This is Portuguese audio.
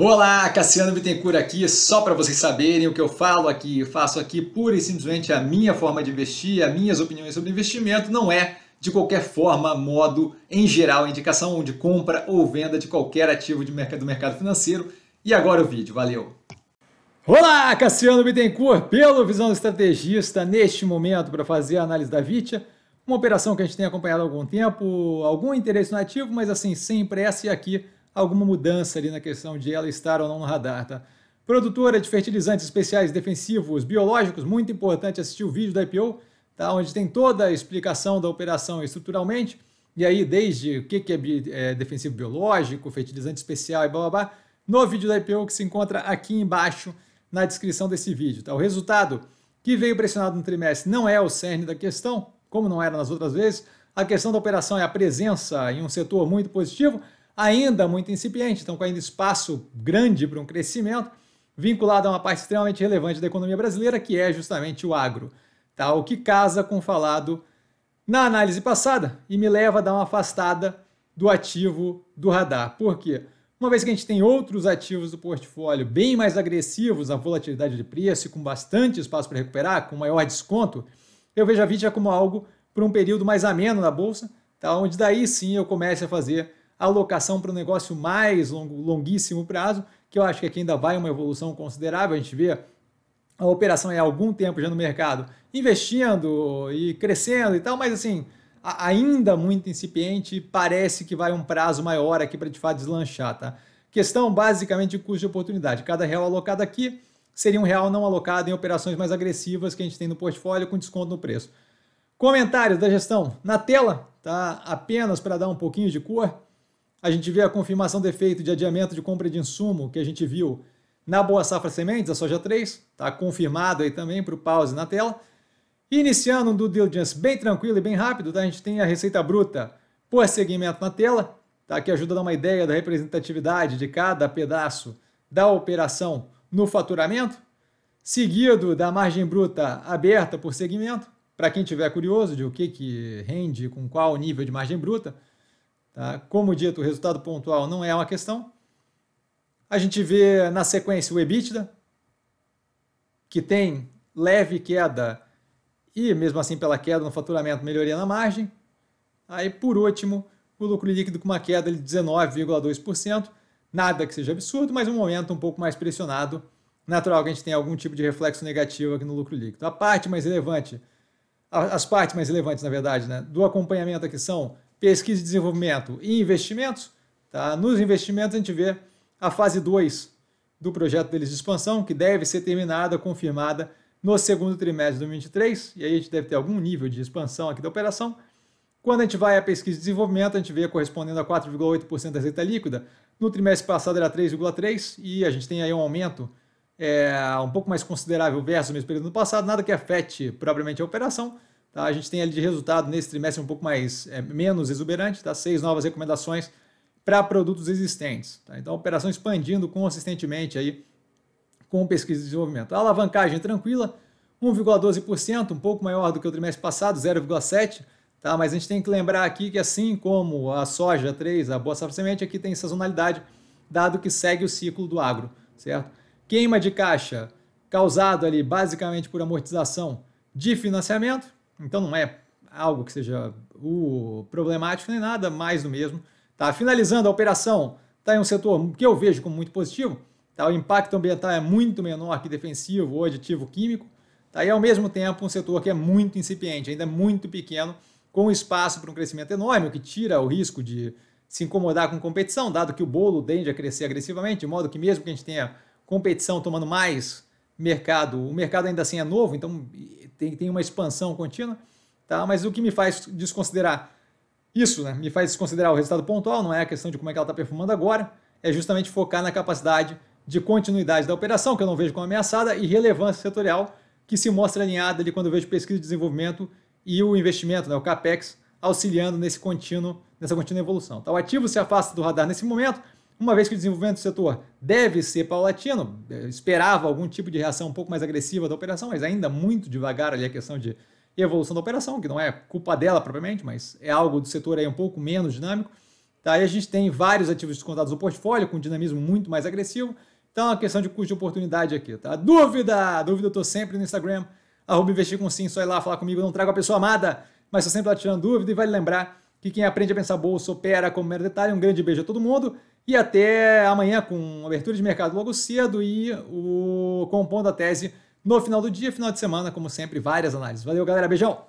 Olá, Cassiano Bittencourt aqui, só para vocês saberem o que eu falo aqui, eu faço aqui pura e simplesmente a minha forma de investir, as minhas opiniões sobre investimento, não é de qualquer forma, modo, em geral, indicação de compra ou venda de qualquer ativo de mercado, do mercado financeiro. E agora o vídeo, valeu! Olá, Cassiano Bittencourt, pelo Visão do Estrategista, neste momento para fazer a análise da Vitia, uma operação que a gente tem acompanhado há algum tempo, algum interesse no ativo, mas assim, sem pressa e aqui alguma mudança ali na questão de ela estar ou não no radar, tá? Produtora de fertilizantes especiais defensivos biológicos, muito importante assistir o vídeo da IPO, tá? onde tem toda a explicação da operação estruturalmente, e aí desde o que, é, bi, é defensivo biológico, fertilizante especial e blá blá blá, no vídeo da IPO que se encontra aqui embaixo na descrição desse vídeo. Tá? O resultado que veio pressionado no trimestre não é o cerne da questão, como não era nas outras vezes. A questão da operação é a presença em um setor muito positivo, ainda muito incipiente, então com ainda espaço grande para um crescimento, vinculado a uma parte extremamente relevante da economia brasileira, que é justamente o agro, tá? o que casa com o falado na análise passada e me leva a dar uma afastada do ativo do radar. Por quê? Uma vez que a gente tem outros ativos do portfólio bem mais agressivos a volatilidade de preço e com bastante espaço para recuperar, com maior desconto, eu vejo a Vitia como algo para um período mais ameno na bolsa, tá? onde daí sim eu comece a fazer alocação para um negócio mais longo, longuíssimo prazo, que eu acho que aqui ainda vai uma evolução considerável. A gente vê a operação é há algum tempo já no mercado, investindo e crescendo e tal, mas assim, ainda muito incipiente, parece que vai um prazo maior aqui para de fato deslanchar, tá? Questão basicamente de custo de oportunidade. Cada real alocado aqui seria um real não alocado em operações mais agressivas que a gente tem no portfólio com desconto no preço. Comentários da gestão na tela, tá? Apenas para dar um pouquinho de cor. A gente vê a confirmação de efeito de adiamento de compra de insumo que a gente viu na Boa Safra Sementes, a soja 3, está confirmado aí também para o pause na tela. iniciando um due diligence bem tranquilo e bem rápido, tá? a gente tem a receita bruta por segmento na tela, tá? que ajuda a dar uma ideia da representatividade de cada pedaço da operação no faturamento, seguido da margem bruta aberta por segmento, para quem tiver curioso de o que, que rende com qual nível de margem bruta, Tá? Né? Como dito, o resultado pontual não é uma questão. A gente vê na sequência o EBITDA, que tem leve queda e, mesmo assim, pela queda no faturamento, melhoria na margem. Aí, por último, o lucro líquido com uma queda de 19,2%. Nada que seja absurdo, mas um momento um pouco mais pressionado. Natural que a gente tenha algum tipo de reflexo negativo aqui no lucro líquido. A parte mais relevante, as partes mais relevantes, na verdade, né, do acompanhamento aqui são pesquisa e desenvolvimento e investimentos, tá? nos investimentos a gente vê a fase 2 do projeto deles de expansão, que deve ser terminada, confirmada no segundo trimestre de 2023, e aí a gente deve ter algum nível de expansão aqui da operação. Quando a gente vai à pesquisa e desenvolvimento, a gente vê correspondendo a 4,8% da receita líquida. No trimestre passado era 3,3% e a gente tem aí um aumento é, um pouco mais considerável versus o mesmo período do passado, nada que afete propriamente a operação. Tá? A gente tem ali de resultado nesse trimestre um pouco mais é, menos exuberante, tá? seis novas recomendações para produtos existentes. Tá? Então, a operação expandindo consistentemente aí com pesquisa e desenvolvimento. A alavancagem tranquila, 1,12%, um pouco maior do que o trimestre passado, 0,7%. Tá? Mas a gente tem que lembrar aqui que, assim como a soja 3, a boa safra semente, aqui tem sazonalidade, dado que segue o ciclo do agro, certo? Queima de caixa causado ali basicamente por amortização de financiamento, então não é algo que seja o problemático nem nada, mais do mesmo. Tá? Finalizando a operação, está em um setor que eu vejo como muito positivo. Tá? O impacto ambiental é muito menor que defensivo ou aditivo químico. Tá? E ao mesmo tempo um setor que é muito incipiente, ainda muito pequeno, com espaço para um crescimento enorme, o que tira o risco de se incomodar com competição, dado que o bolo tende a crescer agressivamente, de modo que mesmo que a gente tenha competição tomando mais mercado. O mercado ainda assim é novo, então tem, tem uma expansão contínua, tá? mas o que me faz desconsiderar isso, né? me faz desconsiderar o resultado pontual, não é a questão de como é que ela está performando agora, é justamente focar na capacidade de continuidade da operação, que eu não vejo como ameaçada, e relevância setorial, que se mostra alinhada ali quando eu vejo pesquisa e desenvolvimento e o investimento, né? o CAPEX, auxiliando nesse contínuo, nessa contínua evolução. Tá? O ativo se afasta do radar nesse momento, uma vez que o desenvolvimento do setor deve ser paulatino, eh, esperava algum tipo de reação um pouco mais agressiva da operação, mas ainda muito devagar ali a questão de evolução da operação, que não é culpa dela propriamente, mas é algo do setor aí um pouco menos dinâmico. Tá? Aí a gente tem vários ativos descontados no portfólio, com dinamismo muito mais agressivo. Então é uma questão de custo de oportunidade aqui, tá? Dúvida! Dúvida eu estou sempre no Instagram, arroba investir com sim, só ir lá falar comigo, não trago a pessoa amada, mas estou sempre lá tirando dúvida e vale lembrar que quem aprende a pensar bolsa opera como mero detalhe. Um grande beijo a todo mundo e até amanhã com abertura de mercado logo cedo e o Compondo a Tese no final do dia, final de semana, como sempre, várias análises. Valeu, galera. Beijão!